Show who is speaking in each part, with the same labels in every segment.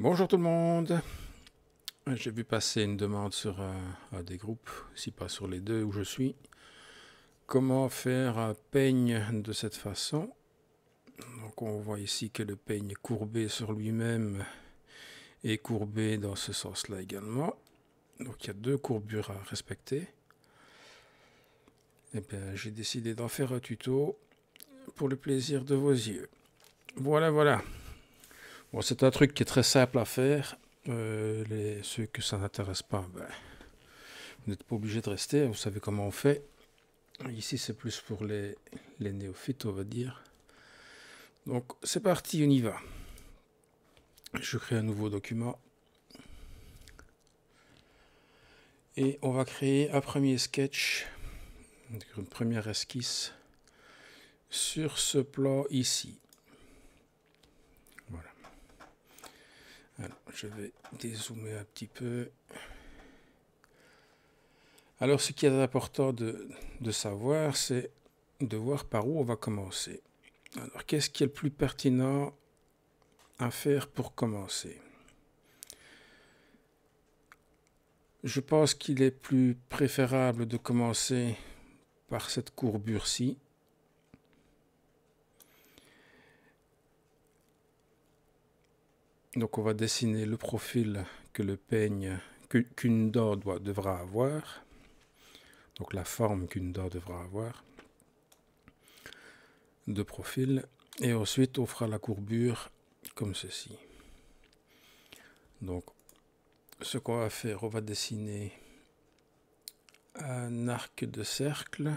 Speaker 1: Bonjour tout le monde. J'ai vu passer une demande sur un euh, des groupes, si pas sur les deux où je suis. Comment faire un peigne de cette façon Donc on voit ici que le peigne courbé sur lui-même est courbé dans ce sens-là également. Donc il y a deux courbures à respecter. Et eh bien j'ai décidé d'en faire un tuto pour le plaisir de vos yeux. Voilà, voilà c'est un truc qui est très simple à faire. Euh, les, ceux que ça n'intéresse pas, ben, vous n'êtes pas obligé de rester. Hein, vous savez comment on fait. Ici, c'est plus pour les, les néophytes, on va dire. Donc, c'est parti, on y va. Je crée un nouveau document. Et on va créer un premier sketch, une première esquisse sur ce plan ici. je vais dézoomer un petit peu. Alors, ce qui est important de savoir, c'est de voir par où on va commencer. Alors, qu'est-ce qui est le plus pertinent à faire pour commencer Je pense qu'il est plus préférable de commencer par cette courbure-ci Donc on va dessiner le profil que le peigne qu'une dent devra avoir. Donc la forme qu'une dent devra avoir de profil. Et ensuite on fera la courbure comme ceci. Donc ce qu'on va faire, on va dessiner un arc de cercle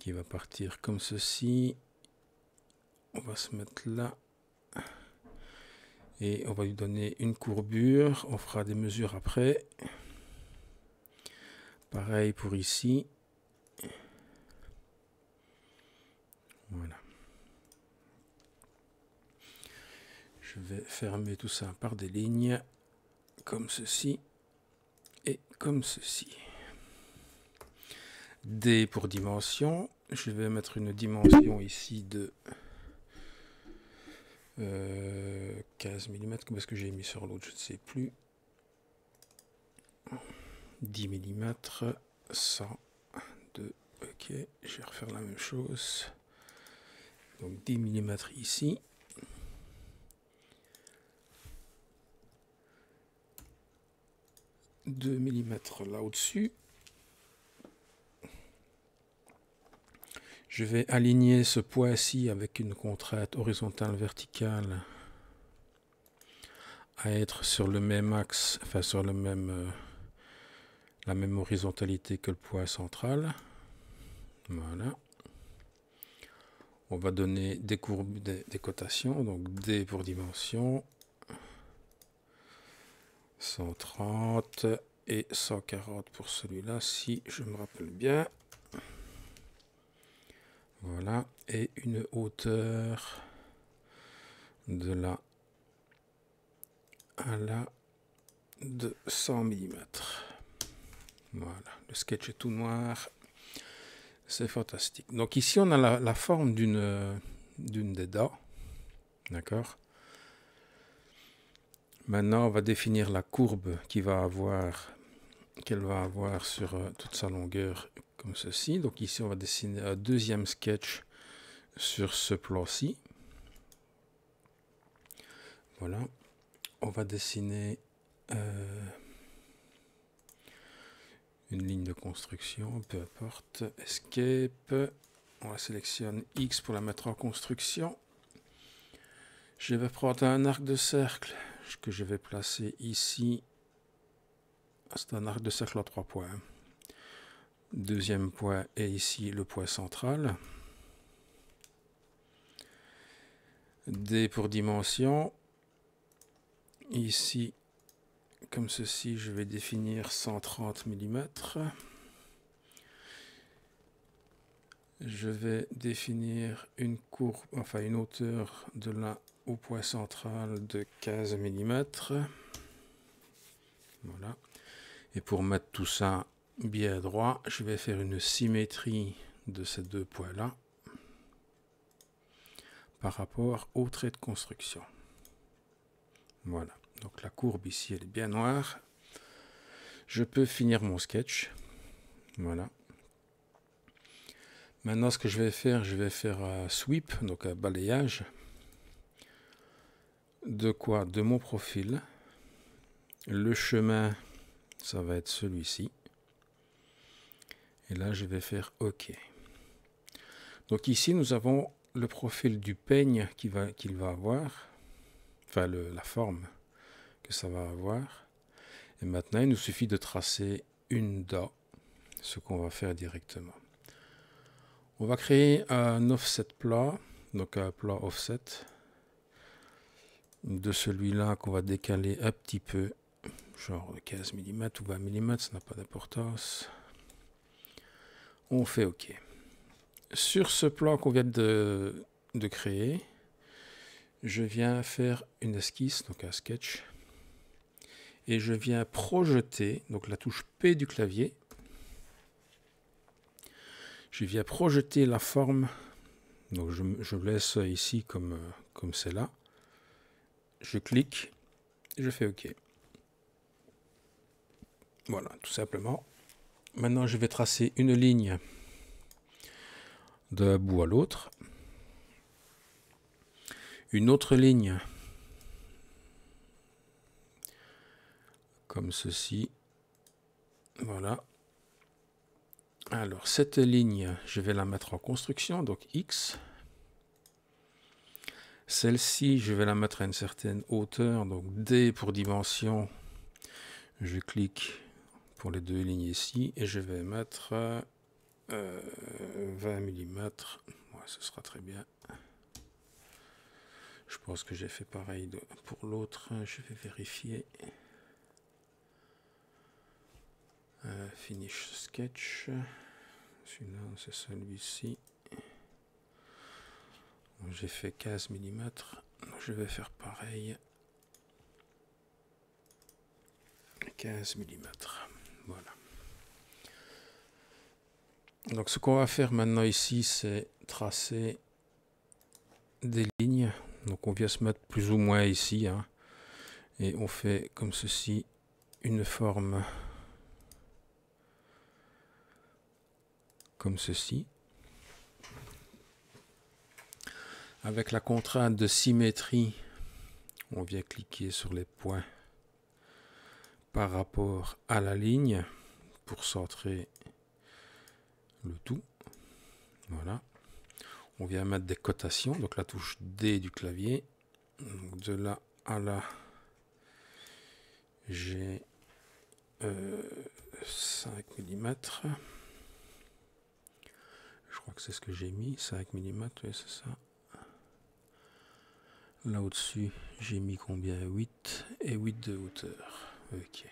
Speaker 1: qui va partir comme ceci. On va se mettre là on va lui donner une courbure. On fera des mesures après. Pareil pour ici. Voilà. Je vais fermer tout ça par des lignes comme ceci et comme ceci. D pour dimension. Je vais mettre une dimension ici de 15 mm, comment est-ce que j'ai mis sur l'autre, je ne sais plus. 10 mm, 102 2, ok, je vais refaire la même chose. Donc 10 mm ici. 2 mm là au-dessus. Je vais aligner ce poids-ci avec une contrainte horizontale verticale à être sur le même axe, enfin sur le même, euh, la même horizontalité que le poids central. Voilà. On va donner des courbes, des, des cotations, donc D pour dimension, 130 et 140 pour celui-là, si je me rappelle bien. Voilà, et une hauteur de là à là de 100 mm. Voilà, le sketch est tout noir. C'est fantastique. Donc ici, on a la, forme d'une d'une des dents. D'accord Maintenant, on va définir la courbe qui va avoir qu'elle va avoir sur euh, toute sa longueur comme ceci. Donc ici on va dessiner un deuxième sketch sur ce plan-ci. Voilà. On va dessiner euh, une ligne de construction, peu importe. Escape. On la sélectionne X pour la mettre en construction. Je vais prendre un arc de cercle que je vais placer ici c'est un arc de cercle à trois points. Deuxième point est ici le point central. D pour dimension. Ici, comme ceci, je vais définir 130 mm. Je vais définir une courbe, enfin une hauteur de là au point central de 15 mm. Voilà. Et pour mettre tout ça bien droit, je vais faire une symétrie de ces deux points-là par rapport au trait de construction. Voilà, donc la courbe ici, elle est bien noire. Je peux finir mon sketch. Voilà. Maintenant, ce que je vais faire, je vais faire un sweep, donc un balayage. De quoi De mon profil. Le chemin ça va être celui-ci. Et là, je vais faire OK. Donc ici, nous avons le profil du peigne qu'il va, qu'il va avoir, enfin le, la forme que ça va avoir. Et maintenant, il nous suffit de tracer une dent, ce qu'on va faire directement. On va créer un offset plat, donc un plat offset de celui-là qu'on va décaler un petit peu genre 15 euh, mm ou 20 mm, ça n'a pas d'importance. On fait OK. Sur ce plan qu'on vient de, créer, je viens faire une esquisse, donc un sketch, et je viens projeter, donc la touche P du clavier, je viens projeter la forme, donc je, je laisse ici comme, comme c'est là, je clique, et je fais OK. Voilà, tout simplement. Maintenant, je vais tracer une ligne d'un bout à l'autre. Une autre ligne comme ceci. Voilà. Alors, cette ligne, je vais la mettre en construction, donc X. Celle-ci, je vais la mettre à une certaine hauteur, donc D pour dimension. Je clique les deux lignes ici et je vais mettre 20 euh, mm ce sera très bien je pense que j'ai fait pareil pour l'autre je vais vérifier euh, finish sketch celui-là c'est celui-ci j'ai fait 15 mm je vais faire pareil 15 mm donc ce qu'on va faire maintenant ici, c'est tracer des lignes. Donc on vient se mettre plus ou moins ici. Hein. et on fait comme ceci une forme comme ceci. Avec la contrainte de symétrie, on vient cliquer sur les points par rapport à la ligne pour centrer le tout. Voilà. On vient mettre des cotations, donc la touche D du clavier. de là à là, j'ai 5 euh, mm. Je crois que c'est ce que j'ai mis, 5 mm, oui, c'est ça. Là au-dessus, j'ai mis combien 8 et 8 de hauteur. Ok.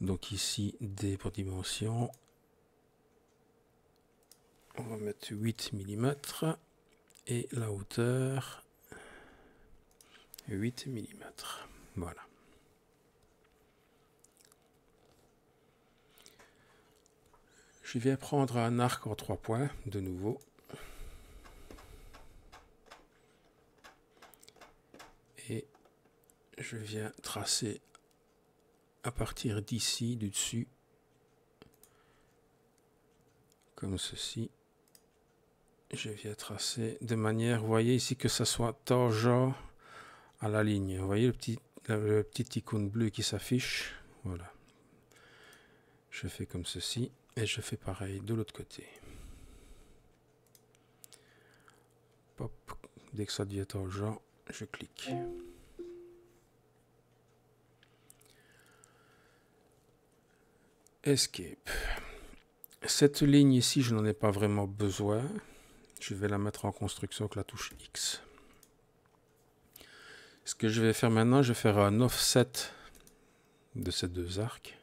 Speaker 1: Donc ici, D pour dimension. On va mettre 8 mm. Et la hauteur, 8 mm. Voilà. Je vais prendre un arc en trois points, de nouveau. je viens tracer à partir d'ici, du dessus, comme ceci. Je viens tracer de manière, vous voyez ici que ça soit tangent à la ligne. Vous voyez le petit, petit icône bleu qui s'affiche. Voilà. Je fais comme ceci et je fais pareil de l'autre côté. Pop. Dès que ça devient tangent, je clique. Escape. Cette ligne ici, je n'en ai pas vraiment besoin. Je vais la mettre en construction avec la touche X. Ce que je vais faire maintenant, je vais faire un offset de ces deux arcs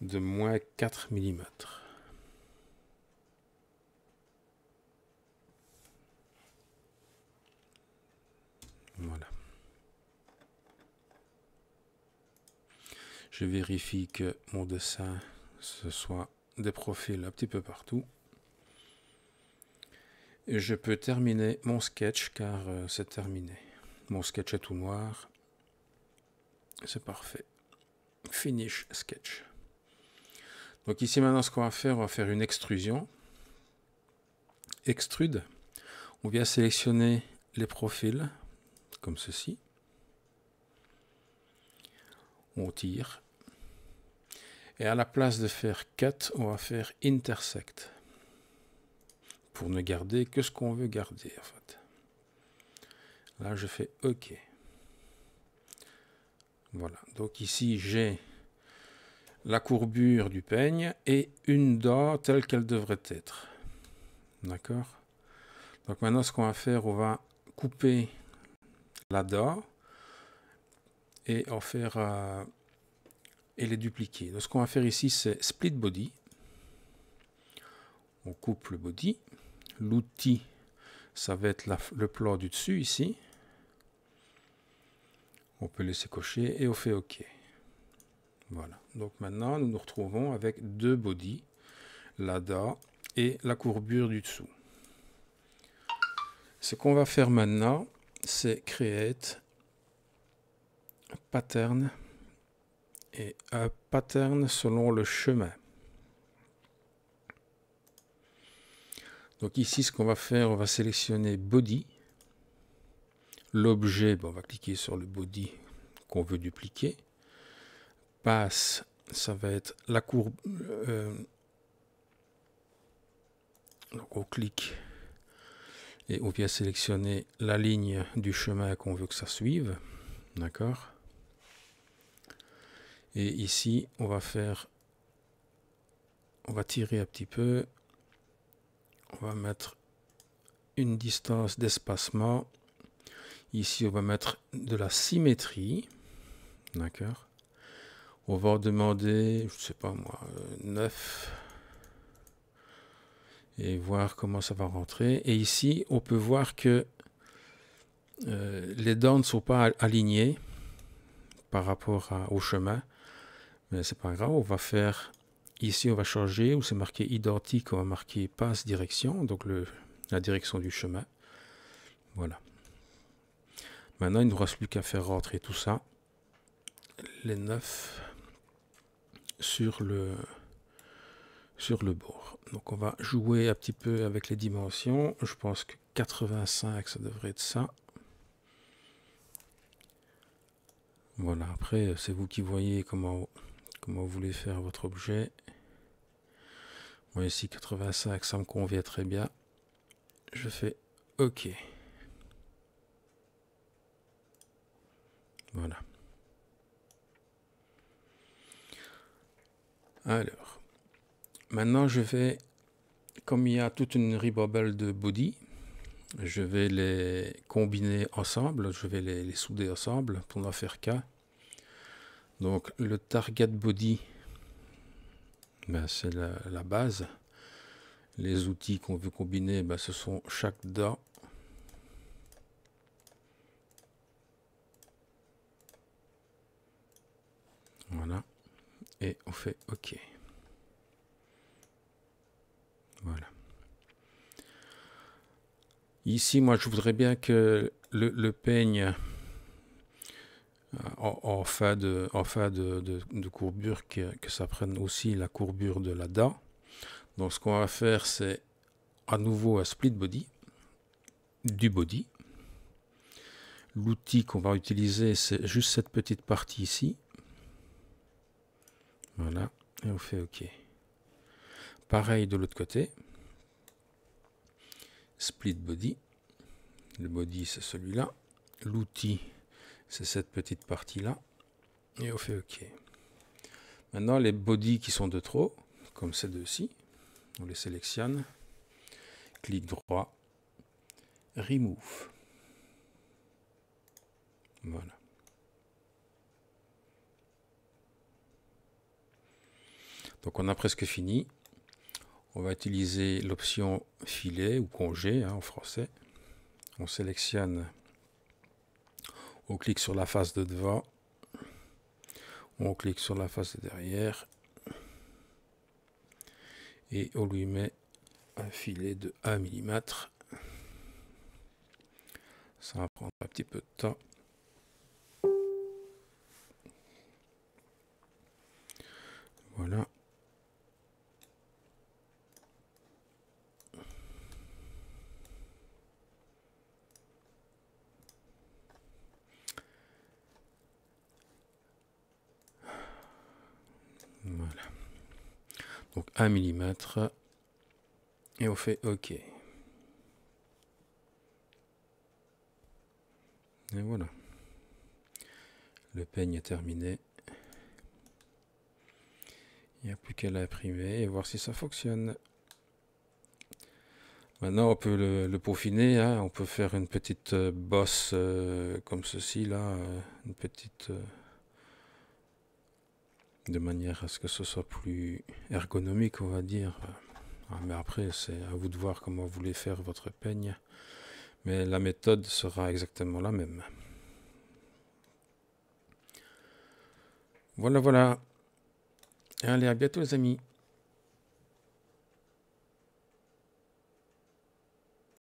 Speaker 1: de moins 4 mm. vérifie que mon dessin, ce soit des profils un petit peu partout. Et je peux terminer mon sketch car euh, c'est terminé. Mon sketch est tout noir. C'est parfait. Finish sketch. Donc ici maintenant ce qu'on va faire, on va faire une extrusion. Extrude. On vient sélectionner les profils comme ceci. On tire et à la place de faire Cut, on va faire intersect. Pour ne garder que ce qu'on veut garder, en fait. Là, je fais OK. Voilà. Donc ici, j'ai la courbure du peigne et une dent telle qu'elle devrait être. D'accord Donc maintenant, ce qu'on va faire, on va couper la dent et en faire... Euh, et les dupliquer. Donc ce qu'on va faire ici, c'est split body. On coupe le body. L'outil, ça va être le plan du dessus ici. On peut laisser cocher et on fait OK. Voilà. Donc maintenant, nous nous retrouvons avec deux bodies, l'ADA et la courbure du dessous. Ce qu'on va faire maintenant, c'est create pattern et un pattern selon le chemin. Donc ici, ce qu'on va faire, on va sélectionner body. L'objet, on va cliquer sur le body qu'on veut dupliquer. Passe, ça va être la courbe. Euh, donc on clique et on vient sélectionner la ligne du chemin qu'on veut que ça suive. D'accord et ici, on va faire, on va tirer un petit peu. On va mettre une distance d'espacement. Ici, on va mettre de la symétrie. D'accord On va demander, je sais pas moi, 9. Euh, Et voir comment ça va rentrer. Et ici, on peut voir que euh, les dents ne sont pas alignées par rapport au chemin. Mais c'est pas grave, on va faire ici, on va changer où c'est marqué identique, on va marquer passe direction, donc le, la direction du chemin. Voilà. Maintenant, il ne nous reste plus qu'à faire rentrer tout ça, les 9 sur le, sur le bord. Donc on va jouer un petit peu avec les dimensions. Je pense que 85, ça devrait être ça. Voilà, après, c'est vous qui voyez comment vous voulez faire votre objet. Moi ici 85, ça me convient très bien. Je fais OK. Voilà. Alors, maintenant je vais, comme il y a toute une ribobble de body, je vais les combiner ensemble, je vais les, les souder ensemble pour n'en faire qu'un. Donc le target body, ben, c'est la, base. Les outils qu'on veut combiner, ben, ce sont chaque dent. Voilà. Et on fait OK. Voilà. Ici, moi, je voudrais bien que le peigne euh, en, fin, de, en de, courbure, que, ça prenne aussi la courbure de la dent. Donc ce qu'on va faire, c'est à nouveau un split body, du body. L'outil qu'on va utiliser, c'est juste cette petite partie ici. Voilà, et on fait OK. Pareil de l'autre côté. Split body. Le body, c'est celui-là. L'outil, c'est cette petite partie là et on fait ok maintenant les bodies qui sont de trop comme ces deux-ci on les sélectionne clic droit remove voilà donc on a presque fini on va utiliser l'option filet ou congé hein, en français on sélectionne on clique sur la face de devant, on clique sur la face de derrière et on lui met un filet de 1 mm. Ça va prendre un petit peu de temps. Voilà. Donc 1 mm. Et on fait OK. Et voilà. Le peigne est terminé. Il n'y a plus qu'à l'imprimer et voir si ça fonctionne. Maintenant, on peut le, peaufiner. Hein. On peut faire une petite euh, bosse euh, comme ceci, là. Euh, une petite de manière à ce que ce soit plus ergonomique, on va dire. Ah, mais après, c'est à vous de voir comment vous voulez faire votre peigne. Mais la méthode sera exactement la même. Voilà, voilà. Allez, à bientôt les amis.